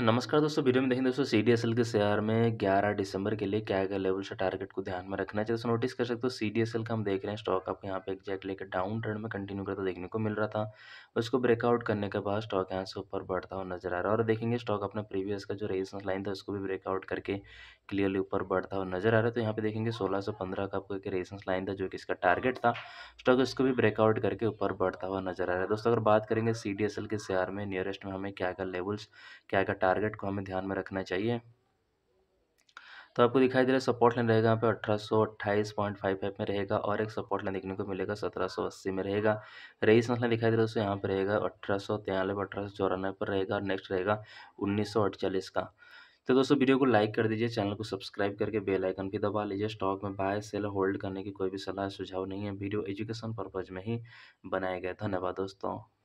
नमस्कार दोस्तों वीडियो में देखें दोस्तों सी डी एस एल के शेयर में 11 दिसंबर के लिए क्या क्या लेवल से टारगेट को ध्यान में रखना चाहिए दोस्तों नोटिस कर सकते हो सी डी एस एल का हम देख रहे हैं स्टॉक आपको यहाँ पे एक्जैक्ट लेकर डाउन ट्रेंड में कंटिन्यू करता देखने को मिल रहा था उसको ब्रेकआउट करने के बाद स्टॉक यहाँ से ऊपर बढ़ता हुआ नजर आ रहा है और देखेंगे स्टॉक अपना प्रीवियस का जो रेजिस्टेंस लाइन था उसको भी ब्रेकआउट करके क्लियरली ऊपर बढ़ता हुआ नजर आ रहा है तो यहाँ पे देखेंगे सोलह सौ पंद्रह का आपको एक रेजिस्टेंस लाइन था जो कि इसका टारगेट था स्टॉक उसको भी ब्रेकआउट करके ऊपर बढ़ता हुआ नजर आ रहा है दोस्तों अगर बात करेंगे सी डी एस एल के शेयर में नियरेस्ट में हमें क्या क्या लेवल्स क्या क्या टारगेट को हमें ध्यान में रखना चाहिए तो आपको दिखाई दे रहा है सपोर्ट लाइन रहेगा यहाँ पे अठारह में रहेगा और एक सपोर्ट लाइन देखने को मिलेगा सत्रह में रहेगा रेजिस्टेंस लाइन दिखाई दे रहा है दोस्तों यहाँ पे रहेगा अठारह सौ तिरानवे पर रहेगा और नेक्स्ट रहेगा उन्नीस का तो दोस्तों वीडियो को लाइक कर दीजिए चैनल को सब्सक्राइब करके बेल आइकन भी दबा लीजिए स्टॉक में बाय सेल होल्ड करने की कोई भी सलाह सुझाव नहीं है वीडियो एजुकेशन पर्पज़ में ही बनाया गया धन्यवाद दोस्तों